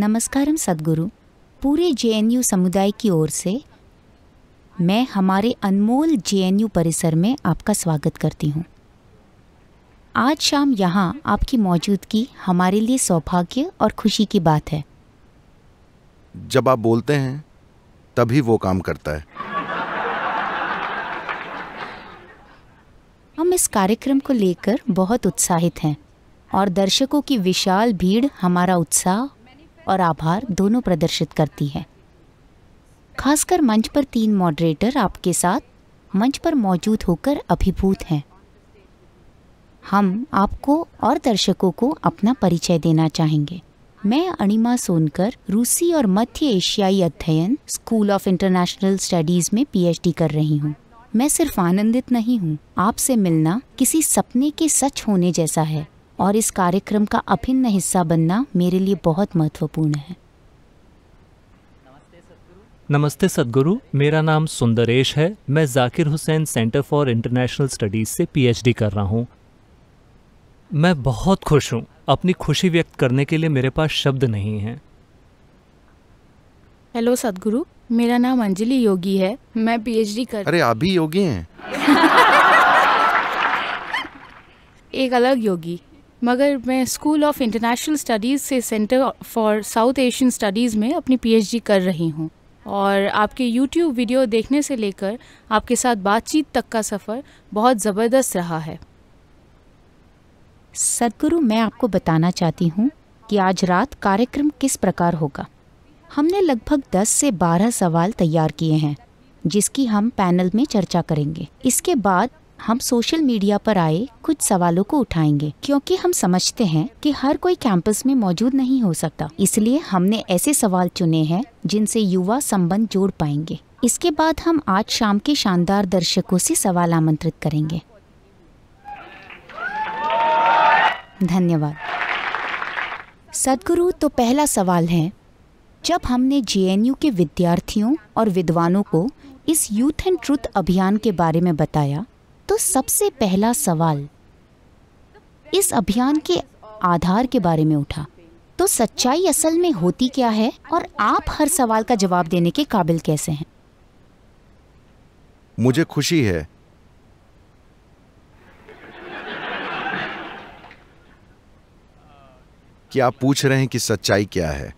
नमस्कारम सदगुरु पूरे जेएनयू समुदाय की ओर से मैं हमारे अनमोल जेएनयू परिसर में आपका स्वागत करती हूँ आज शाम यहाँ आपकी मौजूदगी हमारे लिए सौभाग्य और खुशी की बात है जब आप बोलते हैं तभी वो काम करता है हम इस कार्यक्रम को लेकर बहुत उत्साहित हैं और दर्शकों की विशाल भीड़ हमारा उत्साह और आभार दोनों प्रदर्शित करती है खासकर मंच पर तीन मॉडरेटर आपके साथ मंच पर मौजूद होकर अभिभूत हैं हम आपको और दर्शकों को अपना परिचय देना चाहेंगे मैं अणिमा सोनकर रूसी और मध्य एशियाई अध्ययन स्कूल ऑफ इंटरनेशनल स्टडीज में पीएचडी कर रही हूँ मैं सिर्फ आनंदित नहीं हूँ आपसे मिलना किसी सपने के सच होने जैसा है और इस कार्यक्रम का अभिन्न हिस्सा बनना मेरे लिए बहुत महत्वपूर्ण है नमस्ते सदगुरु मेरा नाम सुंदरेश है मैं Zakir Hussain centre for international studies से पीएचडी कर रहा हूँ मैं बहुत खुश हूँ अपनी खुशी व्यक्त करने के लिए मेरे पास शब्द नहीं है हेलो सदगुरु मेरा नाम अंजलि योगी है मैं पीएचडी कर अरे आप भी योगी हैं एक अलग योगी मगर मैं स्कूल ऑफ इंटरनेशनल स्टडीज़ से centre for South Asian studies में अपनी पीएचडी कर रही हूँ और आपके यूट्यूब वीडियो देखने से लेकर आपके साथ बातचीत तक का सफ़र बहुत ज़बरदस्त रहा है सदगुरु मैं आपको बताना चाहती हूँ कि आज रात कार्यक्रम किस प्रकार होगा हमने लगभग 10 से 12 सवाल तैयार किए हैं जिसकी हम पैनल में चर्चा करेंगे इसके बाद हम सोशल मीडिया पर आए कुछ सवालों को उठाएंगे क्योंकि हम समझते हैं कि हर कोई कैंपस में मौजूद नहीं हो सकता इसलिए हमने ऐसे सवाल चुने हैं जिनसे युवा संबंध जोड़ पाएंगे इसके बाद हम आज शाम के शानदार दर्शकों से सवाल आमंत्रित करेंगे धन्यवाद सदगुरु तो पहला सवाल है जब हमने जेएनयू के विद्यार्थियों और विद्वानों को इस यूथ एंड ट्रुथ अभियान के बारे में बताया तो सबसे पहला सवाल इस अभियान के आधार के बारे में उठा तो सच्चाई असल में होती क्या है और आप हर सवाल का जवाब देने के काबिल कैसे हैं मुझे खुशी है कि आप पूछ रहे हैं कि सच्चाई क्या है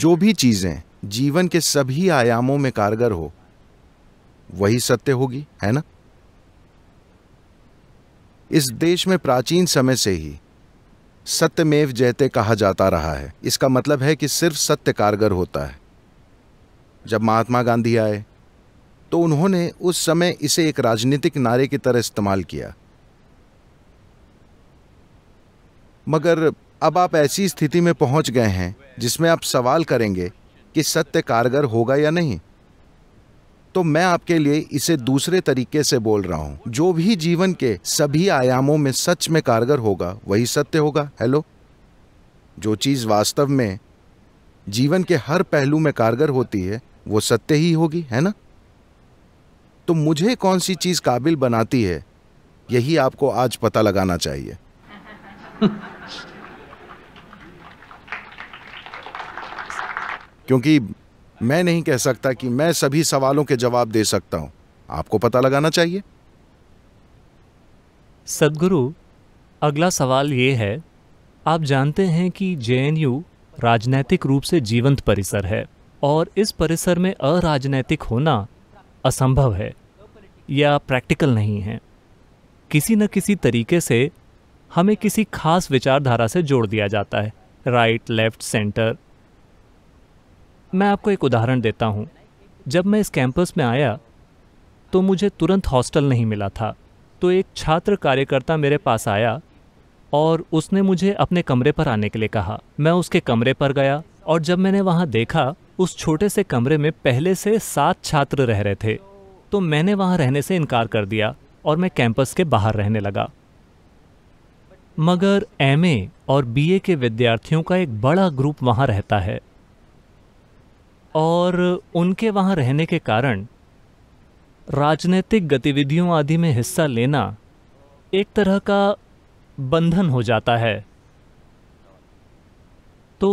जो भी चीजें जीवन के सभी आयामों में कारगर हो वही सत्य होगी है ना इस देश में प्राचीन समय से ही सत्यमेव जयते कहा जाता रहा है इसका मतलब है कि सिर्फ सत्य कारगर होता है जब महात्मा गांधी आए तो उन्होंने उस समय इसे एक राजनीतिक नारे की तरह इस्तेमाल किया मगर अब आप ऐसी स्थिति में पहुंच गए हैं जिसमें आप सवाल करेंगे कि सत्य कारगर होगा या नहीं तो मैं आपके लिए इसे दूसरे तरीके से बोल रहा हूं जो भी जीवन के सभी आयामों में सच में कारगर होगा वही सत्य होगा हेलो जो चीज़ वास्तव में जीवन के हर पहलू में कारगर होती है वो सत्य ही होगी है ना तो मुझे कौन सी चीज़ काबिल बनाती है यही आपको आज पता लगाना चाहिए क्योंकि मैं नहीं कह सकता कि मैं सभी सवालों के जवाब दे सकता हूं आपको पता लगाना चाहिए सदगुरु अगला सवाल ये है आप जानते हैं कि जेएनयू राजनैतिक रूप से जीवंत परिसर है और इस परिसर में अराजनैतिक होना असंभव है या प्रैक्टिकल नहीं है किसी न किसी तरीके से हमें किसी खास विचारधारा से जोड़ दिया जाता है राइट लेफ्ट सेंटर मैं आपको एक उदाहरण देता हूँ जब मैं इस कैंपस में आया तो मुझे तुरंत हॉस्टल नहीं मिला था तो एक छात्र कार्यकर्ता मेरे पास आया और उसने मुझे अपने कमरे पर आने के लिए कहा मैं उसके कमरे पर गया और जब मैंने वहाँ देखा उस छोटे से कमरे में पहले से सात छात्र रह रहे थे तो मैंने वहाँ रहने से इनकार कर दिया और मैं कैंपस के बाहर रहने लगा मगर एम और बी के विद्यार्थियों का एक बड़ा ग्रुप वहाँ रहता है और उनके वहाँ रहने के कारण राजनीतिक गतिविधियों आदि में हिस्सा लेना एक तरह का बंधन हो जाता है तो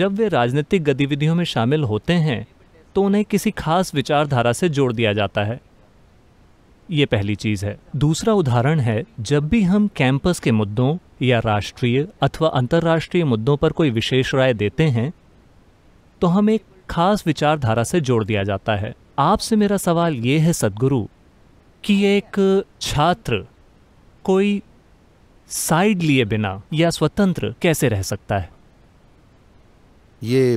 जब वे राजनीतिक गतिविधियों में शामिल होते हैं तो उन्हें किसी खास विचारधारा से जोड़ दिया जाता है ये पहली चीज़ है दूसरा उदाहरण है जब भी हम कैंपस के मुद्दों या राष्ट्रीय अथवा अंतर्राष्ट्रीय मुद्दों पर कोई विशेष राय देते हैं तो हम एक खास विचारधारा से जोड़ दिया जाता है आपसे मेरा सवाल ये है सदगुरु कि एक छात्र कोई साइड लिए बिना या स्वतंत्र कैसे रह सकता है ये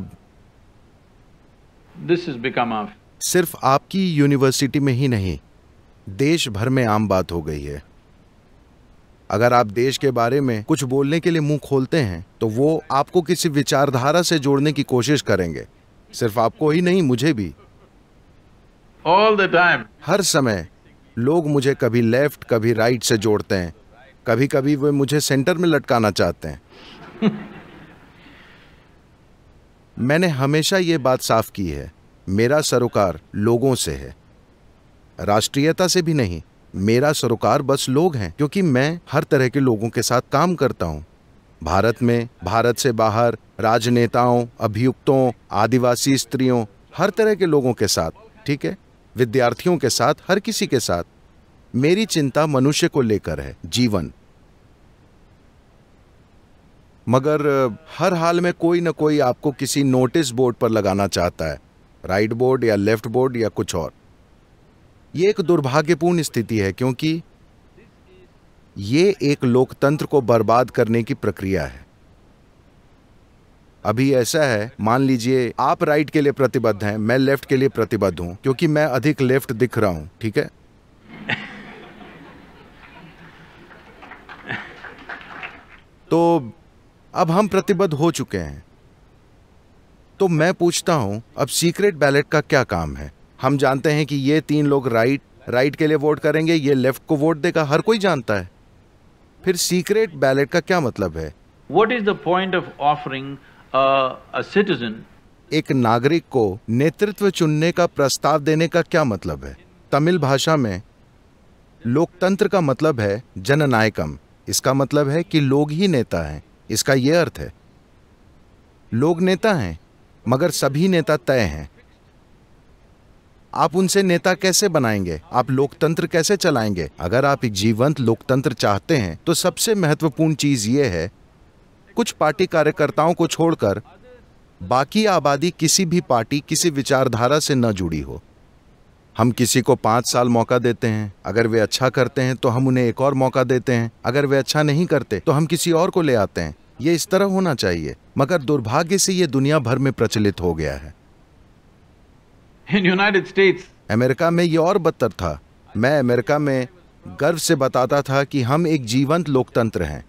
दिस इज बिकम ऑफ सिर्फ आपकी यूनिवर्सिटी में ही नहीं देश भर में आम बात हो गई है अगर आप देश के बारे में कुछ बोलने के लिए मुंह खोलते हैं तो वो आपको किसी विचारधारा से जोड़ने की कोशिश करेंगे सिर्फ आपको ही नहीं मुझे भी ऑल द टाइम हर समय लोग मुझे कभी लेफ्ट कभी राइट से जोड़ते हैं कभी कभी वे मुझे सेंटर में लटकाना चाहते हैं मैंने हमेशा ये बात साफ की है मेरा सरोकार लोगों से है राष्ट्रीयता से भी नहीं मेरा सरोकार बस लोग हैं क्योंकि मैं हर तरह के लोगों के साथ काम करता हूं भारत में भारत से बाहर राजनेताओं अभियुक्तों आदिवासी स्त्रियों हर तरह के लोगों के साथ ठीक है विद्यार्थियों के साथ हर किसी के साथ मेरी चिंता मनुष्य को लेकर है जीवन मगर हर हाल में कोई ना कोई आपको किसी नोटिस बोर्ड पर लगाना चाहता है राइट बोर्ड या लेफ्ट बोर्ड या कुछ और ये एक दुर्भाग्यपूर्ण स्थिति है क्योंकि ये एक लोकतंत्र को बर्बाद करने की प्रक्रिया है अभी ऐसा है मान लीजिए आप राइट के लिए प्रतिबद्ध हैं मैं लेफ्ट के लिए प्रतिबद्ध हूं क्योंकि मैं अधिक लेफ्ट दिख रहा हूं ठीक है तो अब हम प्रतिबद्ध हो चुके हैं तो मैं पूछता हूं अब सीक्रेट बैलेट का क्या काम है हम जानते हैं कि ये तीन लोग राइट राइट के लिए वोट करेंगे ये लेफ्ट को वोट देगा हर कोई जानता है फिर सीक्रेट बैलेट का क्या मतलब है what is the point of offering citizen एक नागरिक को नेतृत्व चुनने का प्रस्ताव देने का क्या मतलब है तमिल भाषा में लोकतंत्र का मतलब है जननायकम इसका मतलब है कि लोग ही नेता हैं इसका यह अर्थ है लोग नेता हैं मगर सभी नेता तय हैं आप उनसे नेता कैसे बनाएंगे आप लोकतंत्र कैसे चलाएंगे अगर आप एक जीवंत लोकतंत्र चाहते हैं तो सबसे महत्वपूर्ण चीज ये है कुछ पार्टी कार्यकर्ताओं को छोड़कर बाकी आबादी किसी भी पार्टी किसी विचारधारा से न जुड़ी हो हम किसी को पांच साल मौका देते हैं अगर वे अच्छा करते हैं तो हम उन्हें एक और मौका देते हैं अगर वे अच्छा नहीं करते तो हम किसी और को ले आते हैं ये इस तरह होना चाहिए मगर दुर्भाग्य से ये दुनिया भर में प्रचलित हो गया है अमेरिका में ये और बदतर था मैं अमेरिका में गर्व से बताता था कि हम एक जीवंत लोकतंत्र हैं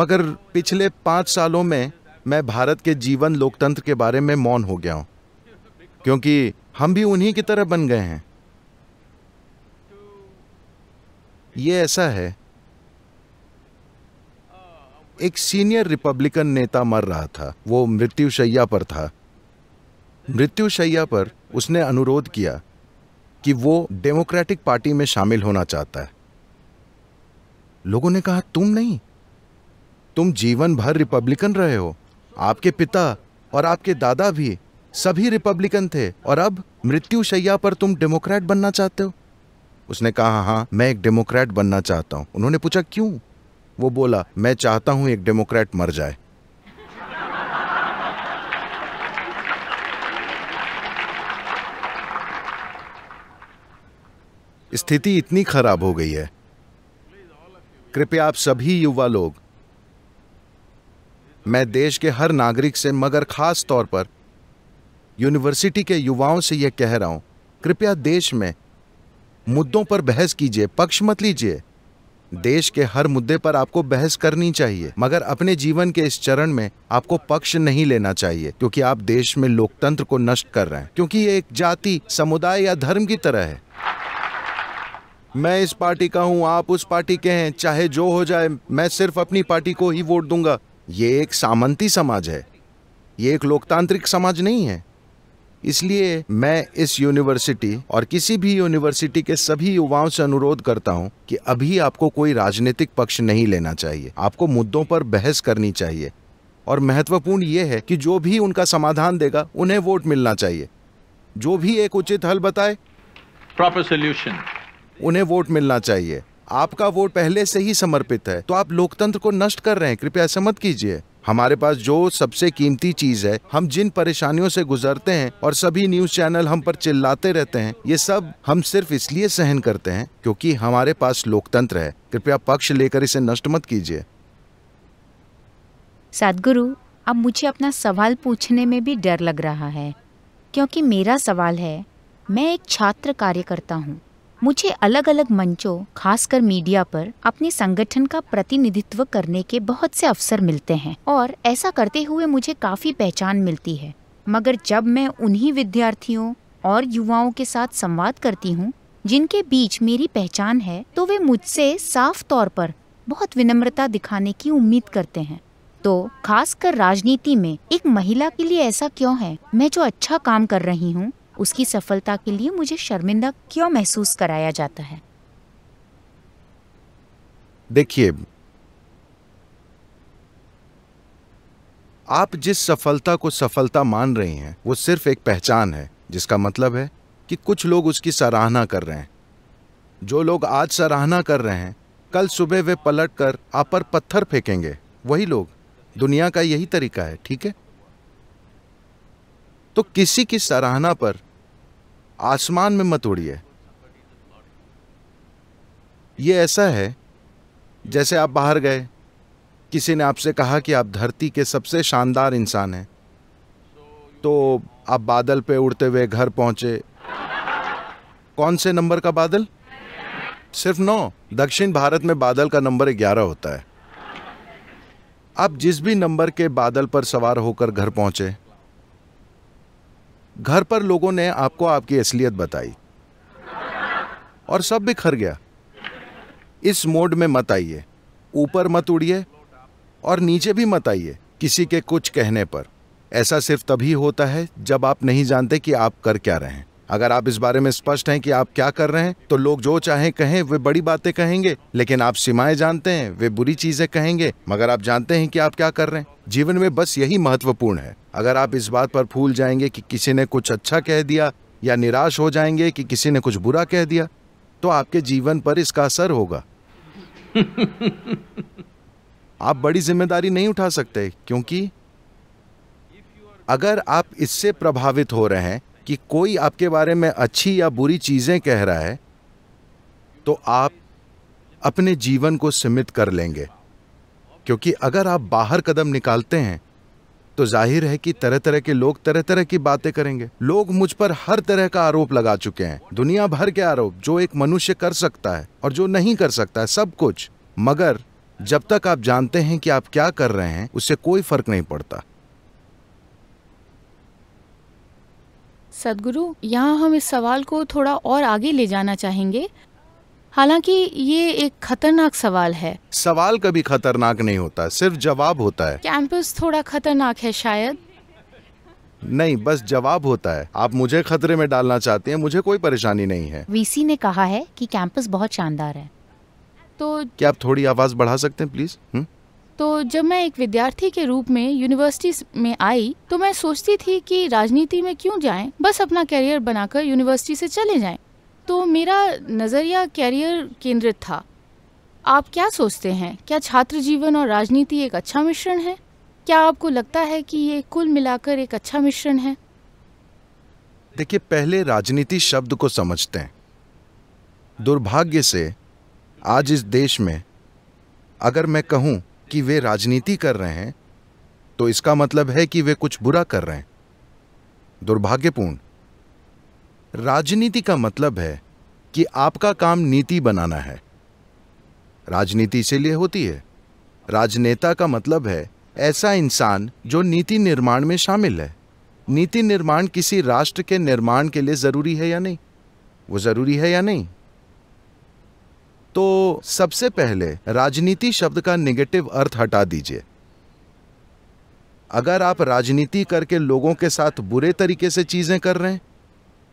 मगर पिछले पाँच सालों में मैं भारत के जीवन लोकतंत्र के बारे में मौन हो गया हूँ क्योंकि हम भी उन्हीं की तरह बन गए हैं ये ऐसा है एक सीनियर रिपब्लिकन नेता मर रहा था वो मृत्युशैया पर था मृत्युशैया पर उसने अनुरोध किया कि वो डेमोक्रेटिक पार्टी में शामिल होना चाहता है लोगों ने कहा तुम नहीं तुम जीवन भर रिपब्लिकन रहे हो आपके पिता और आपके दादा भी सभी रिपब्लिकन थे और अब मृत्युशैया पर तुम डेमोक्रेट बनना चाहते हो उसने कहा हाँ, हाँ मैं एक डेमोक्रेट बनना चाहता हूं उन्होंने पूछा क्यों वो बोला मैं चाहता हूं एक डेमोक्रेट मर जाए स्थिति इतनी खराब हो गई है कृपया आप सभी युवा लोग मैं देश के हर नागरिक से मगर खास तौर पर यूनिवर्सिटी के युवाओं से यह कह रहा हूं कृपया देश में मुद्दों पर बहस कीजिए पक्ष मत लीजिए देश के हर मुद्दे पर आपको बहस करनी चाहिए मगर अपने जीवन के इस चरण में आपको पक्ष नहीं लेना चाहिए क्योंकि आप देश में लोकतंत्र को नष्ट कर रहे हैं क्योंकि ये एक जाति समुदाय या धर्म की तरह है मैं इस पार्टी का हूँ आप उस पार्टी के हैं चाहे जो हो जाए मैं सिर्फ अपनी पार्टी को ही वोट दूंगा ये एक सामंती समाज है ये एक लोकतांत्रिक समाज नहीं है इसलिए मैं इस यूनिवर्सिटी और किसी भी यूनिवर्सिटी के सभी युवाओं से अनुरोध करता हूं कि अभी आपको कोई राजनीतिक पक्ष नहीं लेना चाहिए आपको मुद्दों पर बहस करनी चाहिए और महत्वपूर्ण ये है कि जो भी उनका समाधान देगा उन्हें वोट मिलना चाहिए जो भी एक उचित हल बताए प्रॉपर सोल्यूशन उन्हें वोट मिलना चाहिए आपका वोट पहले से ही समर्पित है तो आप लोकतंत्र को नष्ट कर रहे हैं कृपया ऐसा मत कीजिए हमारे पास जो सबसे कीमती चीज है हम जिन परेशानियों से गुजरते हैं और सभी न्यूज चैनल हम पर चिल्लाते रहते हैं ये सब हम सिर्फ इसलिए सहन करते हैं क्योंकि हमारे पास लोकतंत्र है कृपया पक्ष लेकर इसे नष्ट मत कीजिए सदगुरु अब मुझे अपना सवाल पूछने में भी डर लग रहा है क्योंकि मेरा सवाल है मैं एक छात्र कार्यकर्ता हूँ मुझे अलग अलग मंचों खासकर मीडिया पर अपने संगठन का प्रतिनिधित्व करने के बहुत से अवसर मिलते हैं और ऐसा करते हुए मुझे काफ़ी पहचान मिलती है मगर जब मैं उन्हीं विद्यार्थियों और युवाओं के साथ संवाद करती हूँ जिनके बीच मेरी पहचान है तो वे मुझसे साफ तौर पर बहुत विनम्रता दिखाने की उम्मीद करते हैं तो खासकर राजनीति में एक महिला के लिए ऐसा क्यों है मैं जो अच्छा काम कर रही हूँ उसकी सफलता के लिए मुझे शर्मिंदा क्यों महसूस कराया जाता है देखिए आप जिस सफलता को सफलता मान रही हैं वो सिर्फ एक पहचान है जिसका मतलब है कि कुछ लोग उसकी सराहना कर रहे हैं जो लोग आज सराहना कर रहे हैं कल सुबह वे पलट कर आप पर पत्थर फेंकेंगे वही लोग दुनिया का यही तरीका है ठीक है तो किसी की सराहना पर आसमान में मत उड़िए ये ऐसा है जैसे आप बाहर गए किसी ने आपसे कहा कि आप धरती के सबसे शानदार इंसान हैं तो आप बादल पे उड़ते हुए घर पहुंचे कौन से नंबर का बादल सिर्फ नौ दक्षिण भारत में बादल का नंबर ग्यारह होता है आप जिस भी नंबर के बादल पर सवार होकर घर पहुंचे घर पर लोगों ने आपको आपकी असलियत बताई और सब बिखर गया इस मोड में मत आइए ऊपर मत उड़िए और नीचे भी मत आइए किसी के कुछ कहने पर ऐसा सिर्फ तभी होता है जब आप नहीं जानते कि आप कर क्या रहे हैं अगर आप इस बारे में स्पष्ट हैं कि आप क्या कर रहे हैं तो लोग जो चाहे कहें वे बड़ी बातें कहेंगे लेकिन आप सीमाएं जानते हैं वे बुरी चीजें कहेंगे मगर आप जानते हैं कि आप क्या कर रहे हैं जीवन में बस यही महत्वपूर्ण है अगर आप इस बात पर फूल जाएंगे कि किसी ने कुछ अच्छा कह दिया या निराश हो जाएंगे कि किसी ने कुछ बुरा कह दिया तो आपके जीवन पर इसका असर होगा आप बड़ी जिम्मेदारी नहीं उठा सकते क्योंकि अगर आप इससे प्रभावित हो रहे हैं कि कोई आपके बारे में अच्छी या बुरी चीज़ें कह रहा है तो आप अपने जीवन को सीमित कर लेंगे क्योंकि अगर आप बाहर कदम निकालते हैं तो जाहिर है कि तरह तरह के लोग तरह तरह की बातें करेंगे लोग मुझ पर हर तरह का आरोप लगा चुके हैं दुनिया भर के आरोप जो एक मनुष्य कर सकता है और जो नहीं कर सकता है सब कुछ मगर जब तक आप जानते हैं कि आप क्या कर रहे हैं उससे कोई फर्क नहीं पड़ता सदगुरु यहाँ हम इस सवाल को थोड़ा और आगे ले जाना चाहेंगे हालांकि ये एक खतरनाक सवाल है सवाल कभी खतरनाक नहीं होता सिर्फ जवाब होता है कैंपस थोड़ा खतरनाक है शायद नहीं बस जवाब होता है आप मुझे खतरे में डालना चाहते हैं मुझे कोई परेशानी नहीं है वीसी ने कहा है कि कैंपस बहुत शानदार है तो क्या आप थोड़ी आवाज बढ़ा सकते हैं प्लीज हुँ? हम्म? तो जब मैं एक विद्यार्थी के रूप में यूनिवर्सिटी में आई तो मैं सोचती थी कि राजनीति में क्यों जाएं बस अपना कैरियर बनाकर यूनिवर्सिटी से चले जाएं तो मेरा नज़रिया कैरियर केंद्रित था आप क्या सोचते हैं क्या छात्र जीवन और राजनीति एक अच्छा मिश्रण है क्या आपको लगता है कि ये कुल मिलाकर एक अच्छा मिश्रण है देखिए पहले राजनीति शब्द को समझते हैं दुर्भाग्य से आज इस देश में अगर मैं कहूं कि वे राजनीति कर रहे हैं तो इसका मतलब है कि वे कुछ बुरा कर रहे हैं दुर्भाग्यपूर्ण राजनीति का मतलब है कि आपका काम नीति बनाना है राजनीति इसीलिए होती है राजनेता का मतलब है ऐसा इंसान जो नीति निर्माण में शामिल है नीति निर्माण किसी राष्ट्र के निर्माण के लिए ज़रूरी है या नहीं वो ज़रूरी है या नहीं तो सबसे पहले राजनीति शब्द का नेगेटिव अर्थ हटा दीजिए अगर आप राजनीति करके लोगों के साथ बुरे तरीके से चीजें कर रहे हैं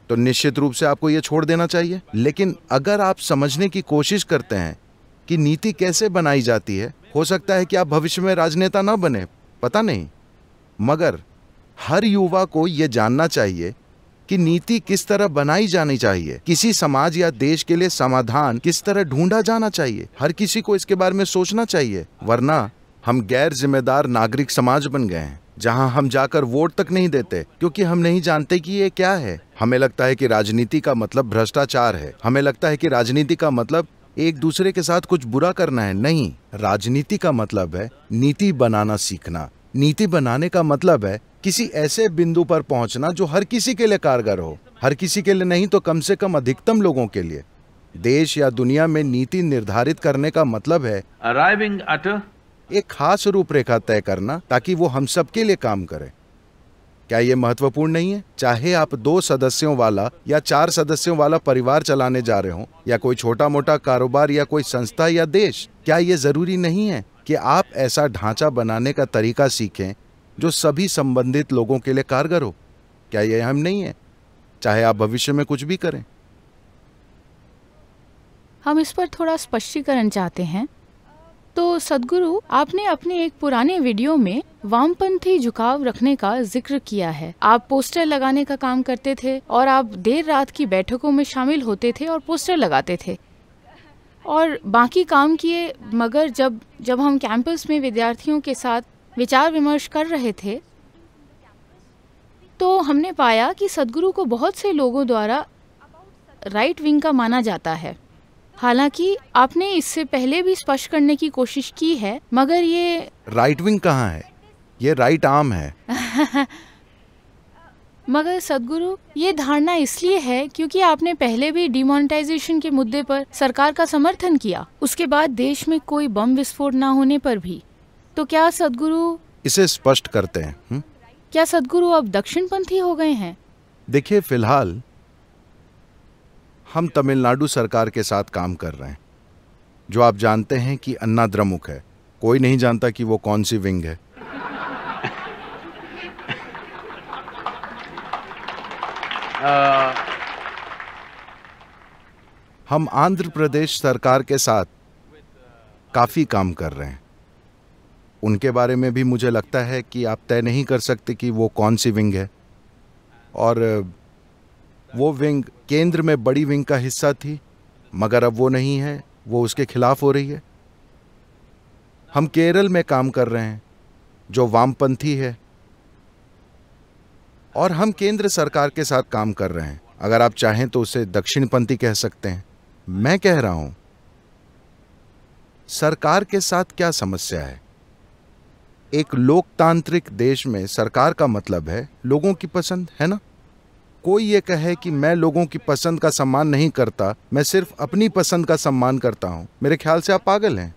तो निश्चित रूप से आपको यह छोड़ देना चाहिए लेकिन अगर आप समझने की कोशिश करते हैं कि नीति कैसे बनाई जाती है हो सकता है कि आप भविष्य में राजनेता ना बने पता नहीं मगर हर युवा को यह जानना चाहिए कि नीति किस तरह बनाई जानी चाहिए किसी समाज या देश के लिए समाधान किस तरह ढूंढा जाना चाहिए हर किसी को इसके बारे में सोचना चाहिए वरना हम गैर जिम्मेदार नागरिक समाज बन गए हैं जहां हम जाकर वोट तक नहीं देते क्योंकि हम नहीं जानते कि ये क्या है हमें लगता है कि राजनीति का मतलब भ्रष्टाचार है हमें लगता है कि राजनीति का मतलब एक दूसरे के साथ कुछ बुरा करना है नहीं राजनीति का मतलब है नीति बनाना सीखना नीति बनाने का मतलब है किसी ऐसे बिंदु पर पहुंचना जो हर किसी के लिए कारगर हो हर किसी के लिए नहीं तो कम से कम अधिकतम लोगों के लिए देश या दुनिया में नीति निर्धारित करने का मतलब है अराइविंग एट एक खास रूपरेखा तय करना ताकि वो हम सबके लिए काम करे क्या ये महत्वपूर्ण नहीं है चाहे आप दो सदस्यों वाला या चार सदस्यों वाला परिवार चलाने जा रहे हो या कोई छोटा मोटा कारोबार या कोई संस्था या देश क्या ये जरूरी नहीं है कि आप ऐसा ढांचा बनाने का तरीका सीखें जो सभी संबंधित लोगों के लिए कारगर हो क्या यह अहम नहीं है चाहे आप भविष्य में कुछ भी करें हम इस पर थोड़ा स्पष्टीकरण चाहते हैं तो सदगुरु आपने अपने एक पुराने वीडियो में वामपंथी झुकाव रखने का जिक्र किया है आप पोस्टर लगाने का काम करते थे और आप देर रात की बैठकों में शामिल होते थे और पोस्टर लगाते थे और बाकी काम किए मगर जब जब हम कैंपस में विद्यार्थियों के साथ विचार विमर्श कर रहे थे तो हमने पाया कि सदगुरु को बहुत से लोगों द्वारा राइट विंग का माना जाता है हालांकि आपने इससे पहले भी स्पष्ट करने की कोशिश की है मगर ये राइट विंग कहाँ है ये राइट आर्म है मगर सदगुरु ये धारणा इसलिए है क्योंकि आपने पहले भी डिमोनेटाइजेशन के मुद्दे पर सरकार का समर्थन किया उसके बाद देश में कोई बम विस्फोट न होने पर भी तो क्या सदगुरु इसे स्पष्ट करते हैं हु? हम्म? क्या सदगुरु अब दक्षिण हो गए हैं देखिए फिलहाल हम तमिलनाडु सरकार के साथ काम कर रहे हैं जो आप जानते हैं कि अन्ना द्रमुक है कोई नहीं जानता कि वो कौन सी विंग है हम आंध्र प्रदेश सरकार के साथ काफ़ी काम कर रहे हैं उनके बारे में भी मुझे लगता है कि आप तय नहीं कर सकते कि वो कौन सी विंग है और वो विंग केंद्र में बड़ी विंग का हिस्सा थी मगर अब वो नहीं है वो उसके खिलाफ हो रही है हम केरल में काम कर रहे हैं जो वामपंथी है और हम केंद्र सरकार के साथ काम कर रहे हैं अगर आप चाहें तो उसे दक्षिणपंथी कह सकते हैं मैं कह रहा हूं सरकार के साथ क्या समस्या है एक लोकतांत्रिक देश में सरकार का मतलब है लोगों की पसंद है ना कोई ये कहे कि मैं लोगों की पसंद का सम्मान नहीं करता मैं सिर्फ अपनी पसंद का सम्मान करता हूं मेरे ख्याल से आप पागल हैं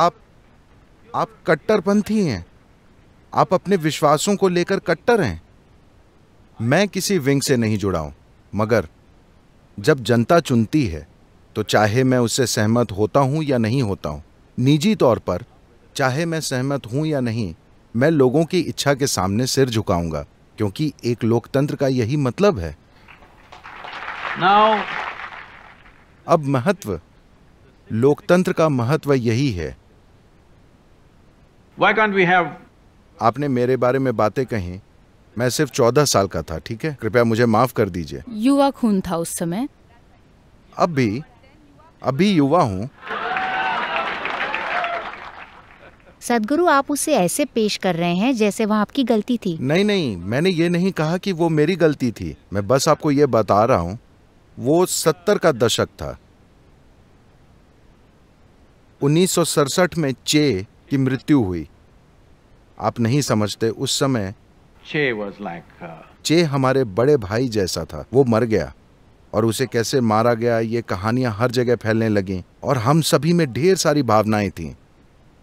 आप आप कट्टरपंथी हैं आप अपने विश्वासों को लेकर कट्टर हैं मैं किसी विंग से नहीं जुड़ा हूं मगर जब जनता चुनती है तो चाहे मैं उससे सहमत होता हूं या नहीं होता हूं निजी तौर पर चाहे मैं सहमत हूं या नहीं मैं लोगों की इच्छा के सामने सिर झुकाऊंगा क्योंकि एक लोकतंत्र का यही मतलब है Now... अब महत्व लोकतंत्र का महत्व यही है Why can't we have... आपने मेरे बारे में बातें कही मैं सिर्फ चौदह साल का था ठीक है कृपया मुझे माफ कर दीजिए युवा खून था उस समय अब भी अभी युवा हूँ सदगुरु आप उसे ऐसे पेश कर रहे हैं जैसे वह आपकी गलती थी नहीं नहीं मैंने ये नहीं कहा कि वो मेरी गलती थी मैं बस आपको ये बता रहा हूँ वो सत्तर का दशक था उन्नीस में चे की मृत्यु हुई आप नहीं समझते उस समय चे वॉज लाइक uh, चे हमारे बड़े भाई जैसा था वो मर गया और उसे कैसे मारा गया ये कहानियां हर जगह फैलने लगी और हम सभी में ढेर सारी भावनाएं थीं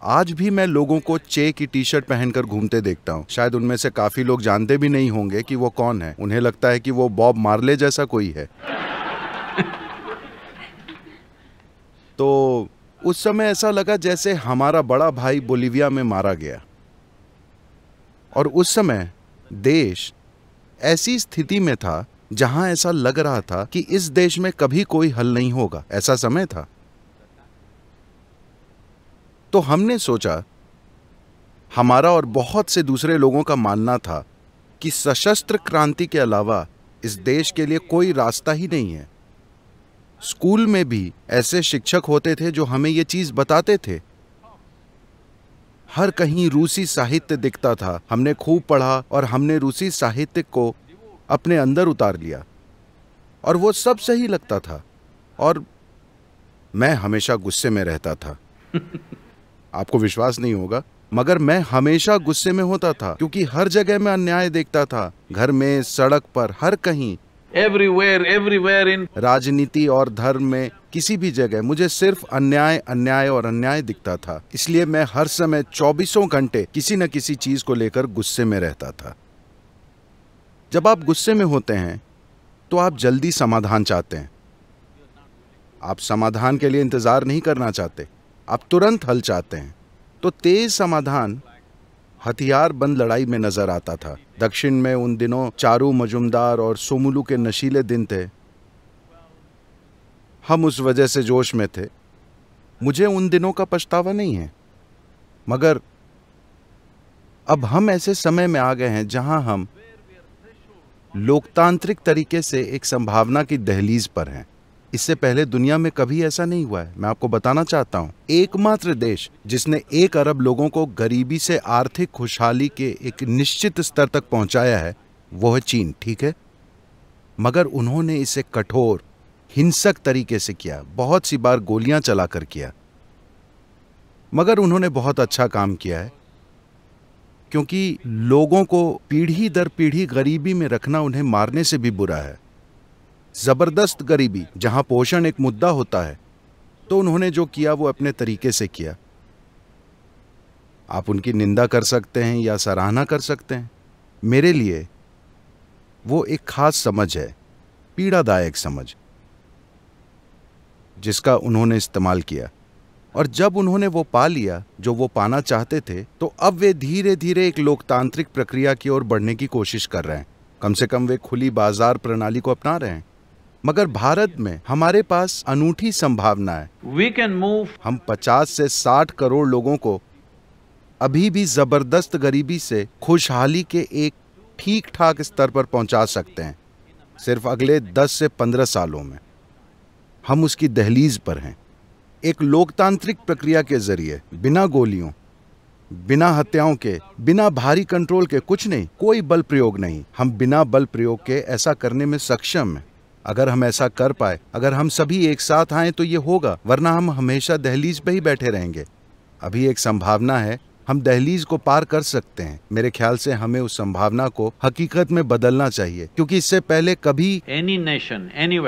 आज भी मैं लोगों को चे की टी शर्ट पहनकर घूमते देखता हूँ शायद उनमें से काफी लोग जानते भी नहीं होंगे कि वो कौन है उन्हें लगता है कि वो बॉब मार्ले जैसा कोई है तो उस समय ऐसा लगा जैसे हमारा बड़ा भाई बोलिविया में मारा गया और उस समय देश ऐसी स्थिति में था जहां ऐसा लग रहा था कि इस देश में कभी कोई हल नहीं होगा ऐसा समय था तो हमने सोचा हमारा और बहुत से दूसरे लोगों का मानना था कि सशस्त्र क्रांति के अलावा इस देश के लिए कोई रास्ता ही नहीं है स्कूल में भी ऐसे शिक्षक होते थे जो हमें ये चीज बताते थे हर कहीं रूसी साहित्य दिखता था हमने खूब पढ़ा और हमने रूसी साहित्य को अपने अंदर उतार लिया और वो सब सही लगता था और मैं हमेशा गुस्से में रहता था आपको विश्वास नहीं होगा मगर मैं हमेशा गुस्से में होता था क्योंकि हर जगह मैं अन्याय देखता था घर में सड़क पर हर कहीं एवरीवेयर एवरीवेयर इन राजनीति और धर्म में किसी भी जगह मुझे सिर्फ अन्याय अन्याय और अन्याय दिखता था इसलिए मैं हर समय चौबीसों घंटे किसी न किसी चीज को लेकर गुस्से में रहता था जब आप गुस्से में होते हैं तो आप जल्दी समाधान चाहते हैं आप समाधान के लिए इंतजार नहीं करना चाहते आप तुरंत हल चाहते हैं तो तेज समाधान हथियार बंद लड़ाई में नजर आता था दक्षिण में उन दिनों चारू मजुमदार और सोमुलू के नशीले दिन थे हम उस वजह से जोश में थे मुझे उन दिनों का पछतावा नहीं है मगर अब हम ऐसे समय में आ गए हैं जहां हम लोकतांत्रिक तरीके से एक संभावना की दहलीज पर हैं इससे पहले दुनिया में कभी ऐसा नहीं हुआ है मैं आपको बताना चाहता हूँ एकमात्र देश जिसने एक अरब लोगों को गरीबी से आर्थिक खुशहाली के एक निश्चित स्तर तक पहुंचाया है वो है चीन ठीक है मगर उन्होंने इसे कठोर हिंसक तरीके से किया बहुत सी बार गोलियां चलाकर किया मगर उन्होंने बहुत अच्छा काम किया है क्योंकि लोगों को पीढ़ी दर पीढ़ी गरीबी में रखना उन्हें मारने से भी बुरा है ज़बरदस्त गरीबी जहां पोषण एक मुद्दा होता है तो उन्होंने जो किया वो अपने तरीके से किया आप उनकी निंदा कर सकते हैं या सराहना कर सकते हैं मेरे लिए वो एक खास समझ है पीड़ादायक समझ जिसका उन्होंने इस्तेमाल किया और जब उन्होंने वो पा लिया जो वो पाना चाहते थे तो अब वे धीरे धीरे एक लोकतांत्रिक प्रक्रिया की ओर बढ़ने की कोशिश कर रहे हैं कम से कम वे खुली बाजार प्रणाली को अपना रहे हैं मगर भारत में हमारे पास अनूठी संभावना है वी कैन मूव हम 50 से 60 करोड़ लोगों को अभी भी जबरदस्त गरीबी से खुशहाली के एक ठीक ठाक स्तर पर पहुंचा सकते हैं सिर्फ अगले 10 से 15 सालों में हम उसकी दहलीज पर हैं एक लोकतांत्रिक प्रक्रिया के जरिए बिना गोलियों बिना हत्याओं के बिना भारी कंट्रोल के कुछ नहीं कोई बल प्रयोग नहीं हम बिना बल प्रयोग के ऐसा करने में सक्षम हैं अगर हम ऐसा कर पाए अगर हम सभी एक साथ आए तो ये होगा वरना हम हमेशा दहलीज पे ही बैठे रहेंगे अभी एक संभावना है हम दहलीज को पार कर सकते हैं मेरे ख्याल से हमें उस संभावना को हकीकत में बदलना चाहिए क्योंकि इससे पहले कभी एनी नेशन एनी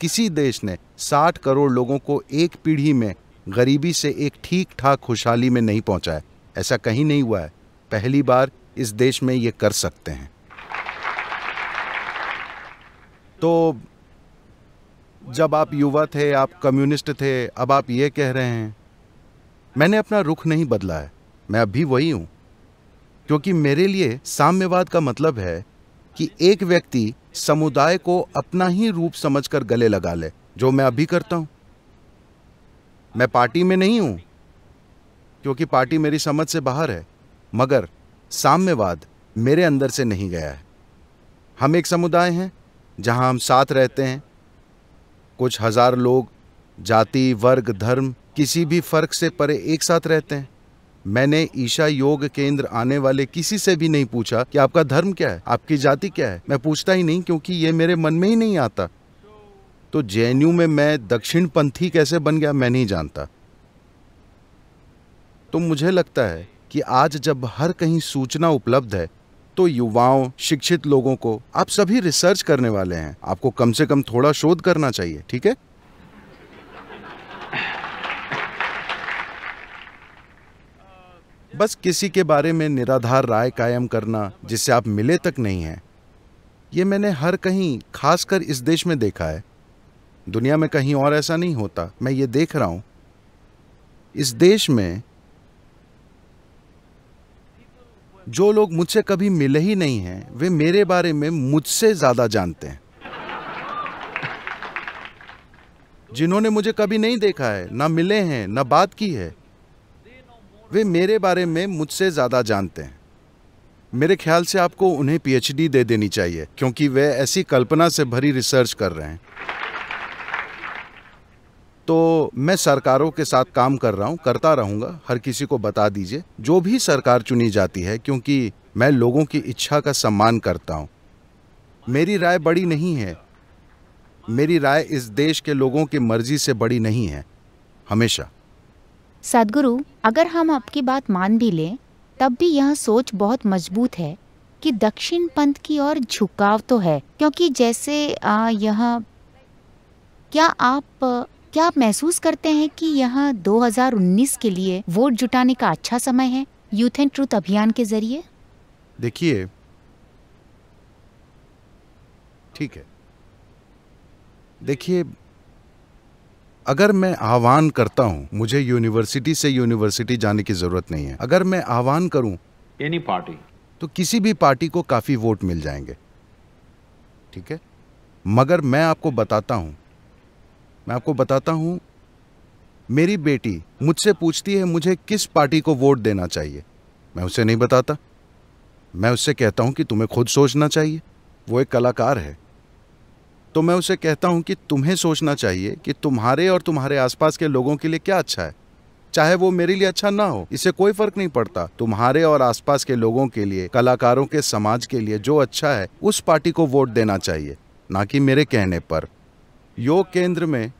किसी देश ने 60 करोड़ लोगों को एक पीढ़ी में गरीबी से एक ठीक ठाक खुशहाली में नहीं पहुंचाया ऐसा कहीं नहीं हुआ है पहली बार इस देश में ये कर सकते हैं तो जब आप युवा थे आप कम्युनिस्ट थे अब आप ये कह रहे हैं मैंने अपना रुख नहीं बदला है मैं अभी वही हूँ क्योंकि मेरे लिए साम्यवाद का मतलब है कि एक व्यक्ति समुदाय को अपना ही रूप समझकर गले लगा ले जो मैं अभी करता हूँ मैं पार्टी में नहीं हूँ क्योंकि पार्टी मेरी समझ से बाहर है मगर साम्यवाद मेरे अंदर से नहीं गया है हम एक समुदाय हैं जहां हम साथ रहते हैं कुछ हज़ार लोग जाति वर्ग धर्म किसी भी फर्क से परे एक साथ रहते हैं मैंने ईशा योग केंद्र आने वाले किसी से भी नहीं पूछा कि आपका धर्म क्या है आपकी जाति क्या है मैं पूछता ही नहीं क्योंकि ये मेरे मन में ही नहीं आता तो जे में मैं दक्षिण पंथी कैसे बन गया मैं नहीं जानता तो मुझे लगता है कि आज जब हर कहीं सूचना उपलब्ध है तो युवाओं शिक्षित लोगों को आप सभी रिसर्च करने वाले हैं आपको कम से कम थोड़ा शोध करना चाहिए ठीक है बस किसी के बारे में निराधार राय कायम करना जिससे आप मिले तक नहीं है ये मैंने हर कहीं खासकर इस देश में देखा है दुनिया में कहीं और ऐसा नहीं होता मैं ये देख रहा हूं इस देश में जो लोग मुझसे कभी मिले ही नहीं हैं वे मेरे बारे में मुझसे ज़्यादा जानते हैं जिन्होंने मुझे कभी नहीं देखा है ना मिले हैं ना बात की है वे मेरे बारे में मुझसे ज़्यादा जानते हैं मेरे ख्याल से आपको उन्हें पीएचडी दे देनी चाहिए क्योंकि वे ऐसी कल्पना से भरी रिसर्च कर रहे हैं तो मैं सरकारों के साथ काम कर रहा हूँ करता रहूँगा हर किसी को बता दीजिए जो भी सरकार चुनी जाती है क्योंकि मैं लोगों की इच्छा का सम्मान करता हूँ मेरी राय बड़ी नहीं है मेरी राय इस देश के लोगों की मर्जी से बड़ी नहीं है हमेशा सदगुरु अगर हम आपकी बात मान भी लें तब भी यह सोच बहुत मजबूत है कि दक्षिण पंथ की ओर झुकाव तो है क्योंकि जैसे यह क्या आप क्या आप महसूस करते हैं कि यह 2019 के लिए वोट जुटाने का अच्छा समय है यूथ एंड ट्रूथ अभियान के जरिए देखिए ठीक है देखिए अगर मैं आह्वान करता हूं मुझे यूनिवर्सिटी से यूनिवर्सिटी जाने की जरूरत नहीं है अगर मैं आह्वान करूं एनी पार्टी तो किसी भी पार्टी को काफी वोट मिल जाएंगे ठीक है मगर मैं आपको बताता हूं मैं आपको बताता हूँ मेरी बेटी मुझसे पूछती है मुझे किस पार्टी को वोट देना चाहिए मैं उसे नहीं बताता मैं उससे कहता हूँ कि तुम्हें खुद सोचना चाहिए वो एक कलाकार है तो मैं उसे कहता हूं कि तुम्हें सोचना चाहिए कि तुम्हारे और तुम्हारे आसपास के लोगों के लिए क्या अच्छा है चाहे वो मेरे लिए अच्छा ना हो इससे कोई फर्क नहीं पड़ता तुम्हारे और आसपास के लोगों के लिए कलाकारों के समाज के लिए जो अच्छा है उस पार्टी को वोट देना चाहिए ना कि मेरे कहने पर योग केंद्र में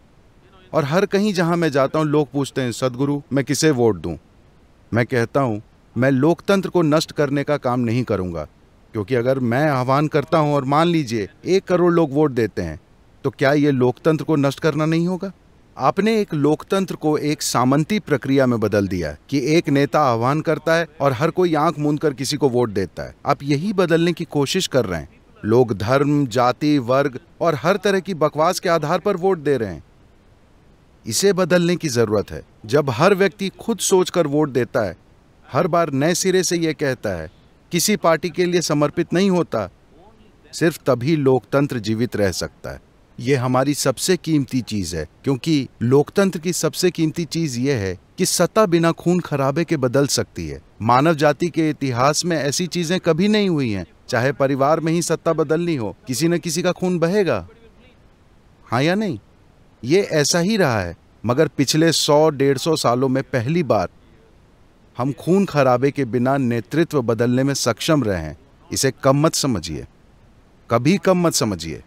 और हर कहीं जहां मैं जाता हूँ लोग पूछते हैं सदगुरु मैं किसे वोट दूं मैं कहता हूं मैं लोकतंत्र को नष्ट करने का काम नहीं करूँगा क्योंकि अगर मैं आह्वान करता हूं और मान लीजिए एक करोड़ लोग वोट देते हैं तो क्या ये लोकतंत्र को नष्ट करना नहीं होगा आपने एक लोकतंत्र को एक सामंती प्रक्रिया में बदल दिया कि एक नेता आह्वान करता है और हर कोई आंख मूंद कर किसी को वोट देता है आप यही बदलने की कोशिश कर रहे हैं लोग धर्म जाति वर्ग और हर तरह की बकवास के आधार पर वोट दे रहे हैं इसे बदलने की ज़रूरत है जब हर व्यक्ति खुद सोचकर वोट देता है हर बार नए सिरे से यह कहता है किसी पार्टी के लिए समर्पित नहीं होता सिर्फ तभी लोकतंत्र जीवित रह सकता है ये हमारी सबसे कीमती चीज़ है क्योंकि लोकतंत्र की सबसे कीमती चीज़ यह है कि सत्ता बिना खून खराबे के बदल सकती है मानव जाति के इतिहास में ऐसी चीज़ें कभी नहीं हुई हैं चाहे परिवार में ही सत्ता बदलनी हो किसी न किसी का खून बहेगा हाँ या नहीं ये ऐसा ही रहा है मगर पिछले सौ डेढ़ सौ सालों में पहली बार हम खून खराबे के बिना नेतृत्व बदलने में सक्षम रहे हैं इसे कम मत समझिए कभी कम मत समझिए